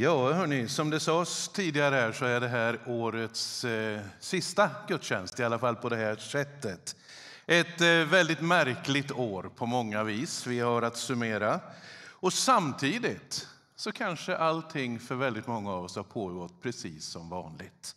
Ja, hörni, som det sades tidigare här så är det här årets eh, sista gudstjänst, i alla fall på det här sättet. Ett eh, väldigt märkligt år på många vis, vi har att summera. Och samtidigt så kanske allting för väldigt många av oss har pågått precis som vanligt.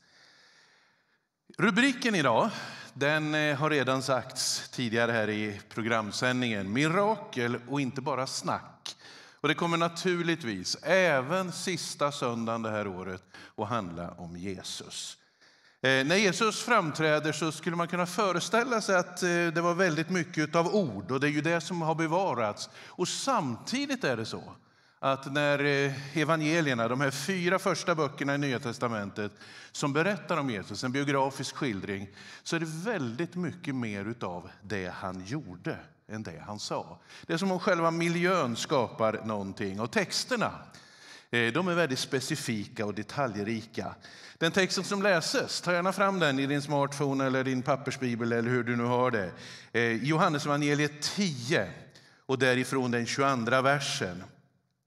Rubriken idag, den eh, har redan sagts tidigare här i programsändningen. Mirakel och inte bara snack och det kommer naturligtvis, även sista söndagen det här året, att handla om Jesus. Eh, när Jesus framträder så skulle man kunna föreställa sig att eh, det var väldigt mycket av ord och det är ju det som har bevarats. Och samtidigt är det så att när eh, evangelierna, de här fyra första böckerna i Nya testamentet som berättar om Jesus, en biografisk skildring, så är det väldigt mycket mer av det han gjorde än det han sa. Det är som om själva miljön skapar någonting. Och texterna eh, de är väldigt specifika och detaljrika. Den texten som läses, ta gärna fram den i din smartphone eller din pappersbibel eller hur du nu har det. Eh, Johannesevangeliet 10 och därifrån den 22 versen.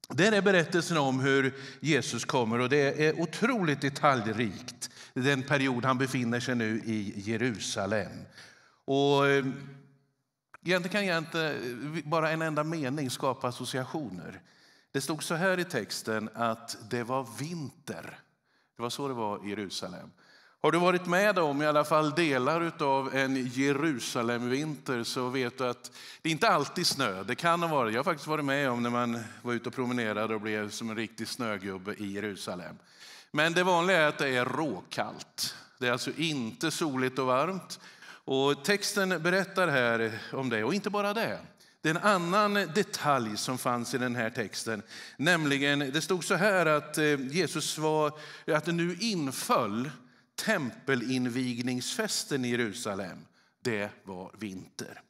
Där är berättelsen om hur Jesus kommer och det är otroligt detaljrikt den period han befinner sig nu i Jerusalem. Och eh, Egentligen kan jag inte, bara en enda mening, skapa associationer. Det stod så här i texten att det var vinter. Det var så det var i Jerusalem. Har du varit med om i alla fall delar av en Jerusalemvinter så vet du att det inte alltid snö. Det kan ha varit. Jag har faktiskt varit med om när man var ute och promenerade och blev som en riktig snögubbe i Jerusalem. Men det vanliga är att det är råkallt. Det är alltså inte soligt och varmt och texten berättar här om det, och inte bara det. Det är en annan detalj som fanns i den här texten. Nämligen, det stod så här att eh, Jesus var, att det nu inföll tempelinvigningsfesten i Jerusalem. Det var vinter.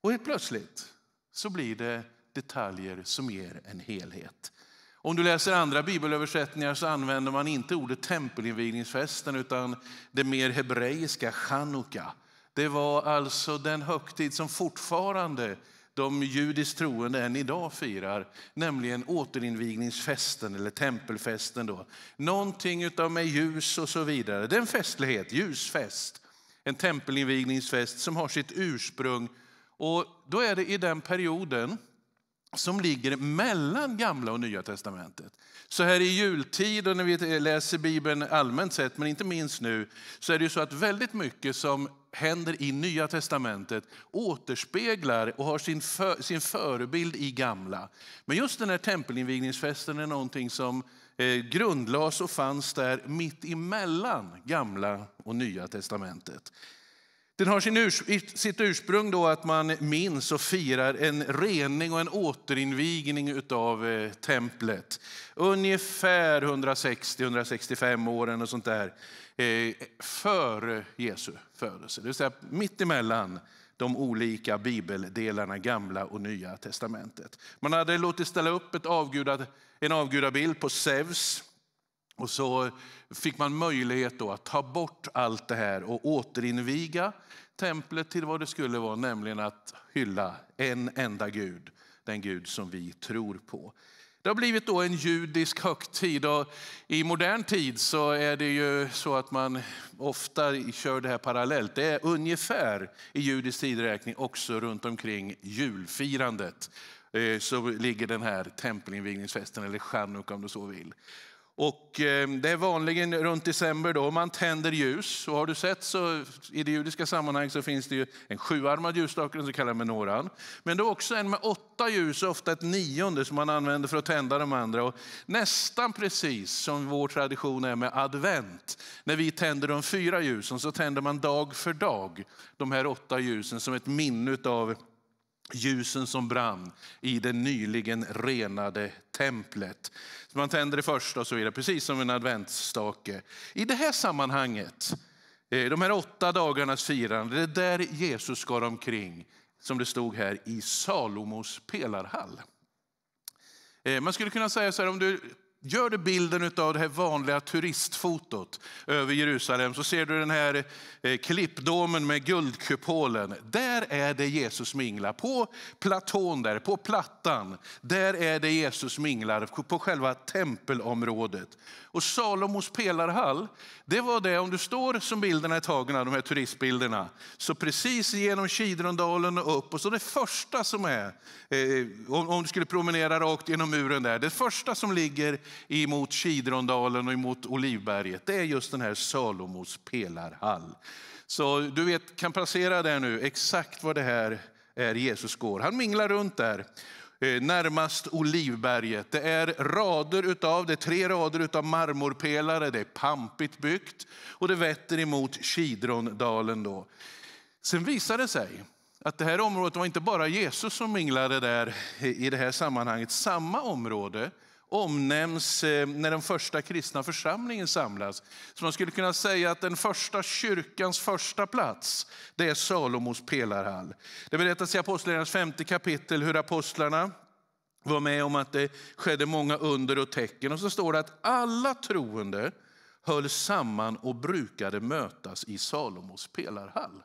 Och helt plötsligt så blir det detaljer som ger en helhet. Om du läser andra bibelöversättningar så använder man inte ordet tempelinvigningsfesten utan det mer hebreiska chanukka det var alltså den högtid som fortfarande de judiskt troende än idag firar, nämligen återinvigningsfesten eller tempelfesten. Då. Någonting av med ljus och så vidare. Det är en festlighet, ljusfest. En tempelinvigningsfest som har sitt ursprung. Och då är det i den perioden som ligger mellan Gamla och Nya testamentet. Så här i jultid och när vi läser Bibeln allmänt sett, men inte minst nu, så är det ju så att väldigt mycket som händer i Nya testamentet återspeglar och har sin, för, sin förebild i gamla. Men just den här tempelinvigningsfesten är någonting som eh, grundlades och fanns där mitt emellan gamla och nya testamentet. Den har sin urs sitt ursprung då att man minns och firar en rening och en återinvigning av eh, templet. Ungefär 160-165 åren och sånt där eh, före Jesu födelse. Det vill säga mitt emellan de olika bibeldelarna, gamla och nya testamentet. Man hade låtit ställa upp ett avgudad, en avgudabild på Zeus och så fick man möjlighet då att ta bort allt det här och återinviga templet till vad det skulle vara, nämligen att hylla en enda Gud, den Gud som vi tror på. Det har blivit då en judisk högtid och i modern tid så är det ju så att man ofta kör det här parallellt. Det är ungefär i judisk tidräkning också runt omkring julfirandet eh, så ligger den här tempelinvigningsfesten, eller chanuk om du så vill. Och eh, det är vanligen runt december då man tänder ljus. Och har du sett så i det judiska sammanhanget så finns det ju en sjuarmad ljusstake, den så kallade menoran. Men det är också en med åtta ljus, ofta ett nionde som man använder för att tända de andra. Och nästan precis som vår tradition är med advent. När vi tänder de fyra ljusen så tänder man dag för dag de här åtta ljusen som ett minne av ljusen som brann i det nyligen renade templet. Man tänder det första och så vidare, precis som en adventsstake. I det här sammanhanget, eh, de här åtta dagarnas firande, det är där Jesus går omkring, som det stod här, i Salomos pelarhall. Eh, man skulle kunna säga så här, om du Gör du bilden av det här vanliga turistfotot över Jerusalem så ser du den här eh, klippdomen med guldkupolen. Där är det Jesus minglar. På platån där, på plattan, där är det Jesus minglar på själva tempelområdet. Och Salomos pelarhall, det var det, om du står som bilderna är tagna, de här turistbilderna, så precis genom Kidrondalen och upp, och så det första som är, eh, om du skulle promenera rakt genom muren där, det första som ligger emot Kidrondalen och emot Olivberget, det är just den här Salomos pelarhall. Så du vet, kan placera där nu exakt var det här är Jesus går. Han minglar runt där eh, närmast Olivberget. Det är rader utav, det tre rader av marmorpelare, det är pampigt byggt och det vetter emot Kidrondalen. Då. Sen visade det sig att det här området var inte bara Jesus som minglade där i det här sammanhanget. Samma område omnämns eh, när den första kristna församlingen samlas. Så man skulle kunna säga att den första kyrkans första plats, det är Salomos pelarhall. Det berättas i Apostlagärningarnas femte kapitel hur apostlarna var med om att det skedde många under och tecken. Och så står det att alla troende höll samman och brukade mötas i Salomos pelarhall.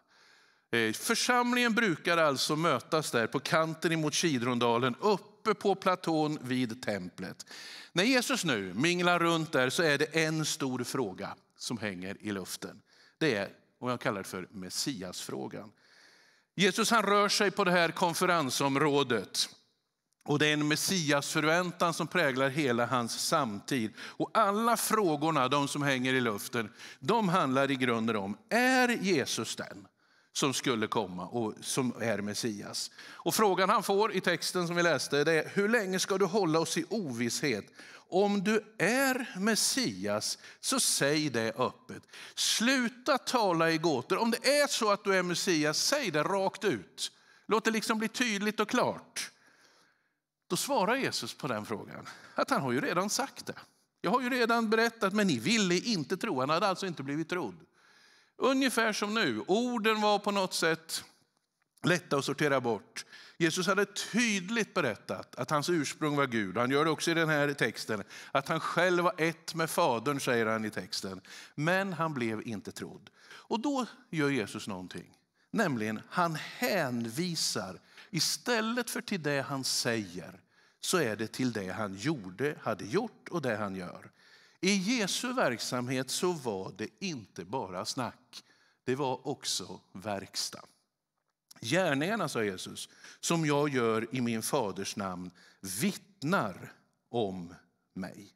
Eh, församlingen brukar alltså mötas där på kanten mot Kidrondalen, uppe på platån vid templet. När Jesus nu minglar runt där så är det en stor fråga som hänger i luften. Det är vad jag kallar för Messiasfrågan. Jesus han rör sig på det här konferensområdet. Och Det är en messiasförväntan som präglar hela hans samtid. Och Alla frågorna, de som hänger i luften, de handlar i grunden om, är Jesus den? som skulle komma och som är Messias. Och frågan han får i texten som vi läste det är hur länge ska du hålla oss i ovisshet? Om du är Messias så säg det öppet. Sluta tala i gåtor. Om det är så att du är Messias, säg det rakt ut. Låt det liksom bli tydligt och klart. Då svarar Jesus på den frågan att han har ju redan sagt det. Jag har ju redan berättat, men ni ville inte tro. Han hade alltså inte blivit trodd. Ungefär som nu, orden var på något sätt lätta att sortera bort. Jesus hade tydligt berättat att hans ursprung var Gud. Han gör det också i den här texten. Att han själv var ett med Fadern, säger han i texten. Men han blev inte trodd. Och då gör Jesus någonting. Nämligen, han hänvisar. Istället för till det han säger så är det till det han gjorde, hade gjort och det han gör. I Jesu verksamhet så var det inte bara snack, det var också verkstad. Gärningarna, sa Jesus, som jag gör i min faders namn vittnar om mig.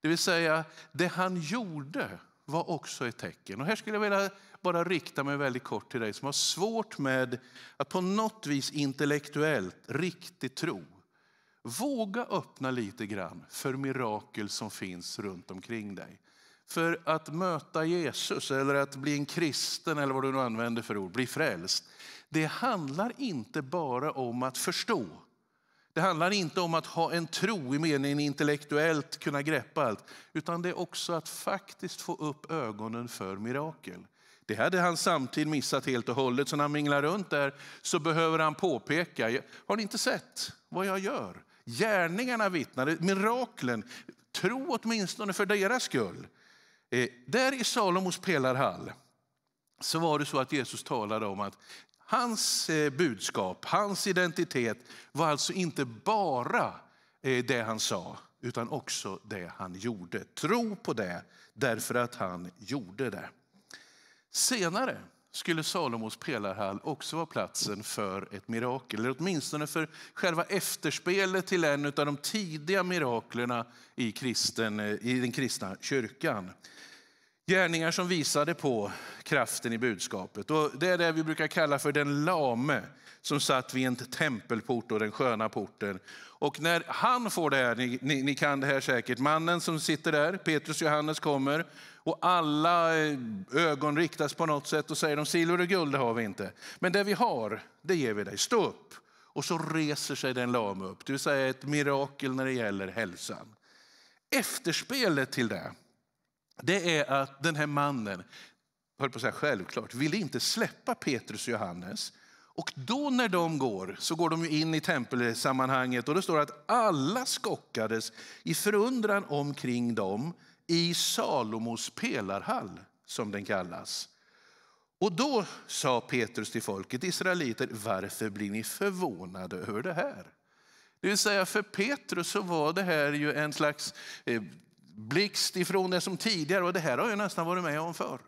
Det vill säga, det han gjorde var också ett tecken. Och här skulle jag vilja bara rikta mig väldigt kort till dig som har svårt med att på något vis intellektuellt riktigt tro Våga öppna lite grann för mirakel som finns runt omkring dig. För att möta Jesus eller att bli en kristen eller vad du nu använder för ord, bli frälst. Det handlar inte bara om att förstå. Det handlar inte om att ha en tro i meningen intellektuellt kunna greppa allt. Utan det är också att faktiskt få upp ögonen för mirakel. Det hade han samtidigt missat helt och hållet, så när han minglar runt där så behöver han påpeka, har ni inte sett vad jag gör? Gärningarna vittnade, miraklen. Tro åtminstone för deras skull. Eh, där i Salomos pelarhall så var det så att Jesus talade om att hans eh, budskap, hans identitet var alltså inte bara eh, det han sa utan också det han gjorde. Tro på det därför att han gjorde det. Senare skulle Salomos pelarhall också vara platsen för ett mirakel, eller åtminstone för själva efterspelet till en av de tidiga miraklerna i, kristen, i den kristna kyrkan. Gärningar som visade på kraften i budskapet. Och det är det vi brukar kalla för den lame som satt vid en tempelport och den sköna porten. Och när han får det här, ni, ni, ni kan det här säkert, mannen som sitter där, Petrus Johannes kommer och alla eh, ögon riktas på något sätt och säger de silver och guld har vi inte. Men det vi har, det ger vi dig. Stå upp! Och så reser sig den lame upp, det vill säga ett mirakel när det gäller hälsan. Efterspelet till det, det är att den här mannen, höll på att säga självklart, ville inte släppa Petrus och Johannes. Och då när de går så går de in i tempelsammanhanget och det står att alla skockades i förundran omkring dem i Salomos pelarhall, som den kallas. Och då sa Petrus till folket, israeliter, varför blir ni förvånade över det här? Det vill säga för Petrus så var det här ju en slags eh, blixt ifrån det som tidigare var. Det här har jag nästan varit med om förr.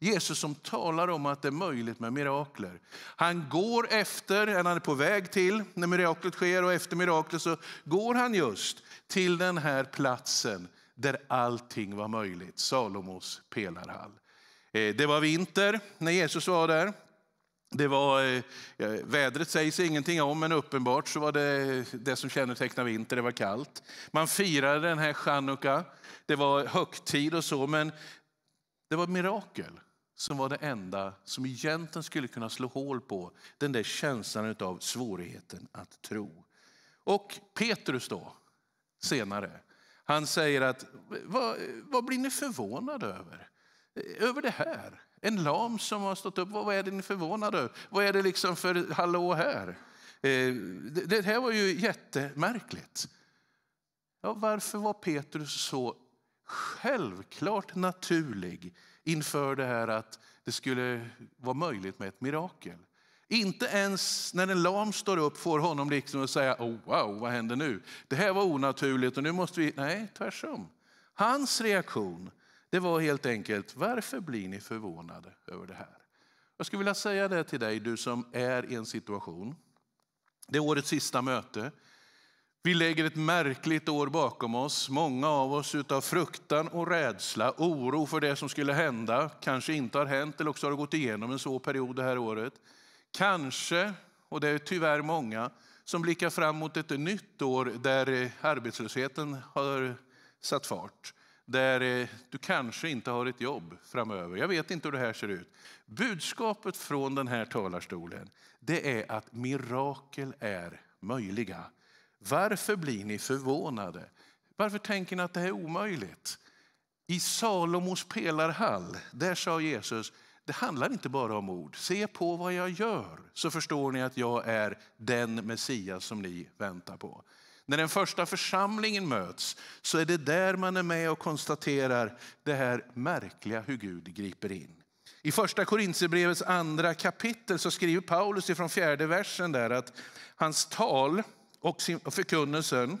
Jesus som talar om att det är möjligt med mirakler. Han går efter, han är på väg till, när miraklet sker och efter miraklet så går han just till den här platsen där allting var möjligt. Salomos pelarhall. Eh, det var vinter när Jesus var där. Det var, eh, eh, vädret sägs ingenting om, men uppenbart så var det det som kännetecknar vinter, det var kallt. Man firade den här chanukka, det var högtid och så, men det var mirakel som var det enda som egentligen skulle kunna slå hål på den där känslan av svårigheten att tro. Och Petrus då, senare, han säger att vad, vad blir ni förvånade över? Över det här? En lam som har stått upp, vad är det ni förvånade över? Vad är det liksom för hallå här? Eh, det här var ju jättemärkligt. Ja, varför var Petrus så självklart naturlig inför det här att det skulle vara möjligt med ett mirakel? Inte ens när en lam står upp får honom liksom att säga oh, wow, vad händer nu? Det här var onaturligt och nu måste vi... Nej, tvärtom. Hans reaktion det var helt enkelt varför blir ni förvånade över det här? Jag skulle vilja säga det till dig, du som är i en situation. Det är årets sista möte. Vi lägger ett märkligt år bakom oss. Många av oss av fruktan och rädsla, oro för det som skulle hända, kanske inte har hänt eller också har gått igenom en så period det här året. Kanske, och det är tyvärr många, som blickar fram mot ett nytt år där eh, arbetslösheten har satt fart. Där eh, du kanske inte har ett jobb framöver. Jag vet inte hur det här ser ut. Budskapet från den här talarstolen det är att mirakel är möjliga. Varför blir ni förvånade? Varför tänker ni att det här är omöjligt? I Salomos pelarhall, där sa Jesus det handlar inte bara om ord. Se på vad jag gör så förstår ni att jag är den Messias som ni väntar på. När den första församlingen möts så är det där man är med och konstaterar det här märkliga hur Gud griper in. I första Korintierbrevets andra kapitel så skriver Paulus ifrån fjärde versen där att hans tal och förkunnelsen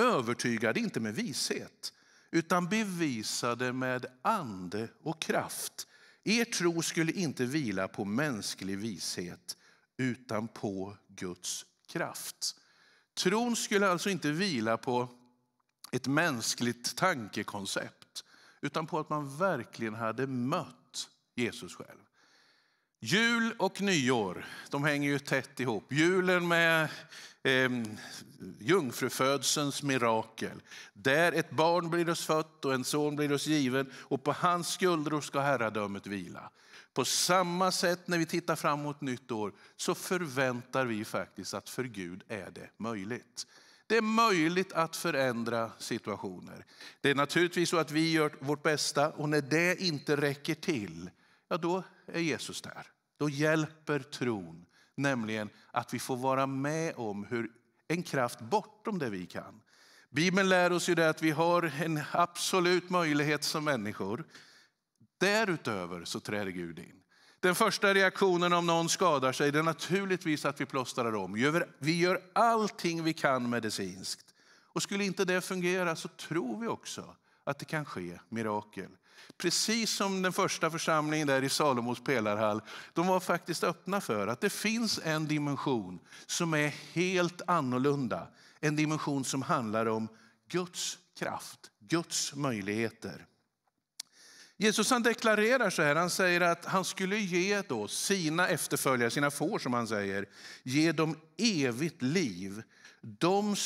övertygade inte med vishet utan bevisade med ande och kraft er tro skulle inte vila på mänsklig vishet utan på Guds kraft. Tron skulle alltså inte vila på ett mänskligt tankekoncept utan på att man verkligen hade mött Jesus själv. Jul och nyår de hänger ju tätt ihop. Julen med eh, jungfrufödselns mirakel. Där ett barn blir oss fött och en son blir oss given och på hans skuldror ska herradömet vila. På samma sätt när vi tittar framåt nytt år så förväntar vi faktiskt att för Gud är det möjligt. Det är möjligt att förändra situationer. Det är naturligtvis så att vi gör vårt bästa och när det inte räcker till ja då är Jesus där. Då hjälper tron, nämligen att vi får vara med om hur en kraft bortom det vi kan. Bibeln lär oss ju det att vi har en absolut möjlighet som människor. Därutöver så träder Gud in. Den första reaktionen om någon skadar sig är naturligtvis att vi plåstrar om. Vi gör allting vi kan medicinskt. Och skulle inte det fungera så tror vi också att det kan ske mirakel. Precis som den första församlingen där i Salomos pelarhall. De var faktiskt öppna för att det finns en dimension som är helt annorlunda. En dimension som handlar om Guds kraft, Guds möjligheter. Jesus han deklarerar så här, han säger att han skulle ge då sina efterföljare, sina får som han säger, ge dem evigt liv. De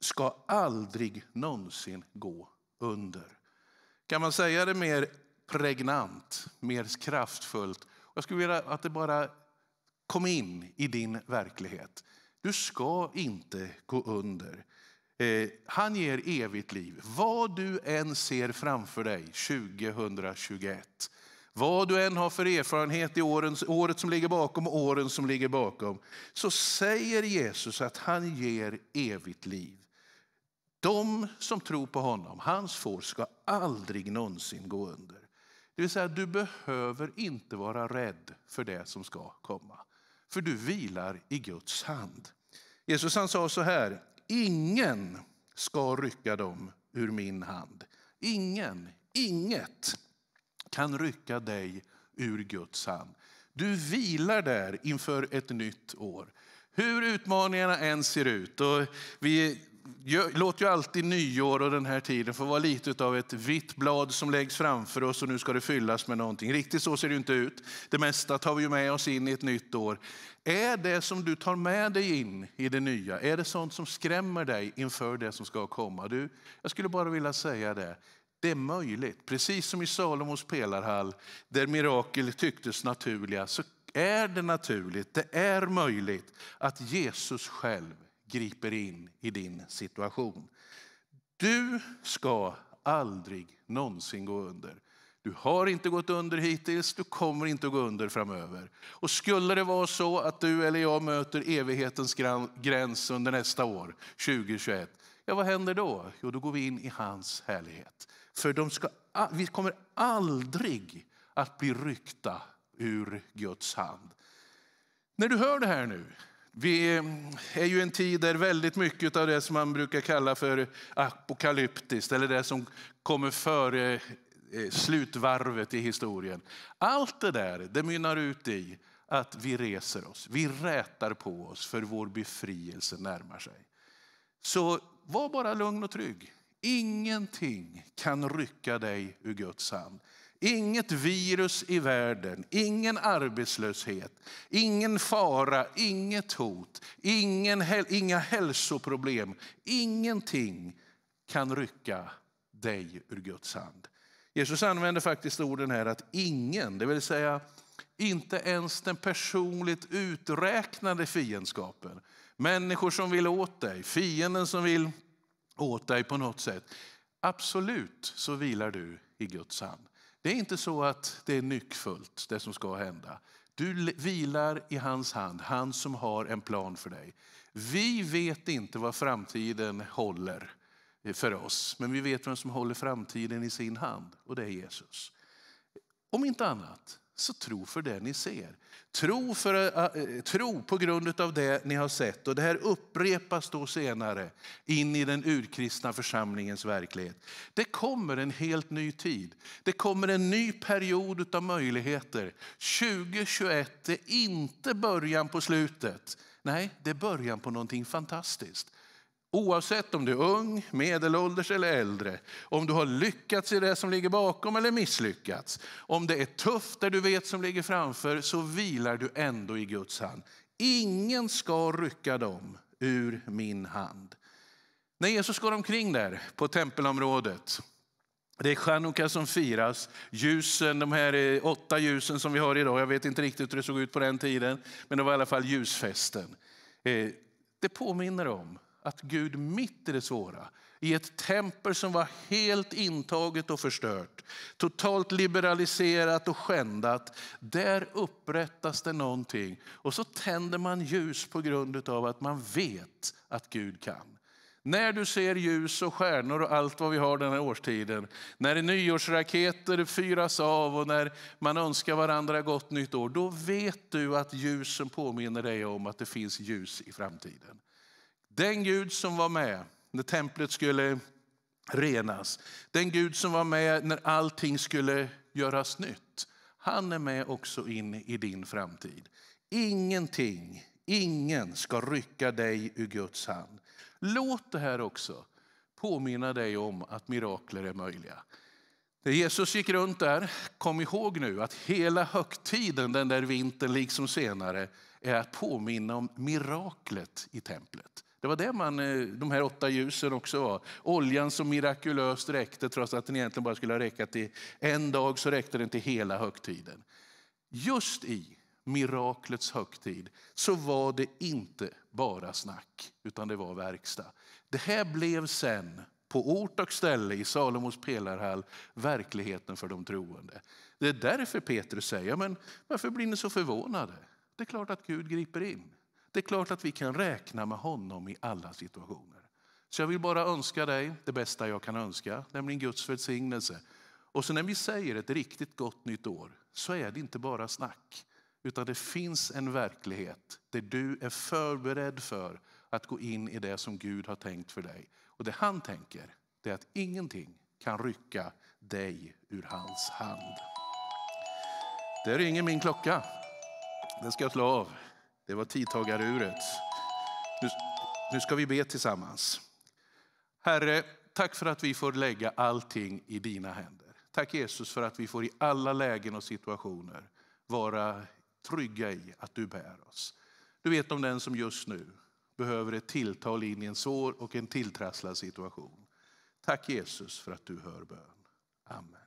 ska aldrig någonsin gå under. Kan man säga det mer pregnant, mer kraftfullt? Jag skulle vilja att det bara kom in i din verklighet. Du ska inte gå under. Eh, han ger evigt liv. Vad du än ser framför dig 2021, vad du än har för erfarenhet i åren, året som ligger bakom och åren som ligger bakom, så säger Jesus att han ger evigt liv. De som tror på honom, hans får, ska aldrig någonsin gå under. Det vill säga, du behöver inte vara rädd för det som ska komma. För du vilar i Guds hand. Jesus han sa så här, ingen ska rycka dem ur min hand. Ingen, inget kan rycka dig ur Guds hand. Du vilar där inför ett nytt år. Hur utmaningarna än ser ut. Och vi låt ju alltid nyår och den här tiden få vara lite av ett vitt blad som läggs framför oss och nu ska det fyllas med någonting. Riktigt så ser det inte ut. Det mesta tar vi med oss in i ett nytt år. Är det som du tar med dig in i det nya, är det sånt som skrämmer dig inför det som ska komma? Du, jag skulle bara vilja säga det. Det är möjligt, precis som i Salomos pelarhall där mirakel tycktes naturliga, så är det naturligt, det är möjligt att Jesus själv griper in i din situation. Du ska aldrig någonsin gå under. Du har inte gått under hittills, du kommer inte att gå under framöver. Och skulle det vara så att du eller jag möter evighetens gräns under nästa år, 2021, ja vad händer då? Jo, då går vi in i hans härlighet. För de ska, vi kommer aldrig att bli ryckta ur Guds hand. När du hör det här nu, vi är ju en tid där väldigt mycket av det som man brukar kalla för apokalyptiskt, eller det som kommer före eh, slutvarvet i historien. Allt det där det mynnar ut i att vi reser oss, vi rätar på oss för vår befrielse närmar sig. Så var bara lugn och trygg. Ingenting kan rycka dig ur Guds hand. Inget virus i världen, ingen arbetslöshet, ingen fara, inget hot, ingen, inga hälsoproblem. Ingenting kan rycka dig ur Guds hand. Jesus använder faktiskt orden här att ingen, det vill säga inte ens den personligt uträknade fiendskapen. Människor som vill åt dig, fienden som vill åt dig på något sätt. Absolut så vilar du i Guds hand. Det är inte så att det är nyckfullt, det som ska hända. Du vilar i hans hand, han som har en plan för dig. Vi vet inte vad framtiden håller för oss, men vi vet vem som håller framtiden i sin hand, och det är Jesus. Om inte annat, så tro för det ni ser. Tro, för, eh, eh, tro på grund av det ni har sett. Och Det här upprepas då senare in i den urkristna församlingens verklighet. Det kommer en helt ny tid. Det kommer en ny period av möjligheter. 2021 är inte början på slutet. Nej, det är början på någonting fantastiskt. Oavsett om du är ung, medelålders eller äldre, om du har lyckats i det som ligger bakom eller misslyckats, om det är tufft där du vet som ligger framför, så vilar du ändå i Guds hand. Ingen ska rycka dem ur min hand. När Jesus går omkring där på tempelområdet, det är chanukka som firas, ljusen, de här eh, åtta ljusen som vi har idag, jag vet inte riktigt hur det såg ut på den tiden, men det var i alla fall ljusfesten. Eh, det påminner om att Gud mitt i det svåra, i ett tempel som var helt intaget och förstört, totalt liberaliserat och skändat, där upprättas det någonting. Och så tänder man ljus på grund av att man vet att Gud kan. När du ser ljus och stjärnor och allt vad vi har den här årstiden, när nyårsraketer fyras av och när man önskar varandra gott nytt år, då vet du att ljusen påminner dig om att det finns ljus i framtiden. Den Gud som var med när templet skulle renas, den Gud som var med när allting skulle göras nytt, han är med också in i din framtid. Ingenting, ingen ska rycka dig ur Guds hand. Låt det här också påminna dig om att mirakler är möjliga. När Jesus gick runt där, kom ihåg nu att hela högtiden den där vintern liksom senare är att påminna om miraklet i templet. Det var det man, eh, de här åtta ljusen också var. Oljan som mirakulöst räckte, trots att den egentligen bara skulle räcka till en dag, så räckte den till hela högtiden. Just i miraklets högtid så var det inte bara snack, utan det var verkstad. Det här blev sen på ort och ställe i Salomos pelarhall verkligheten för de troende. Det är därför Petrus säger, men varför blir ni så förvånade? Det är klart att Gud griper in. Det är klart att vi kan räkna med honom i alla situationer. Så jag vill bara önska dig det bästa jag kan önska, nämligen Guds välsignelse. Och så när vi säger ett riktigt gott nytt år så är det inte bara snack. Utan det finns en verklighet där du är förberedd för att gå in i det som Gud har tänkt för dig. Och det han tänker det är att ingenting kan rycka dig ur hans hand. Det ringer min klocka. Den ska jag slå av. Det var tidtagaruret. Nu, nu ska vi be tillsammans. Herre, tack för att vi får lägga allting i dina händer. Tack Jesus för att vi får i alla lägen och situationer vara trygga i att du bär oss. Du vet om den som just nu behöver ett tilltal in i en svår och en tilltrasslad situation. Tack Jesus för att du hör bön. Amen.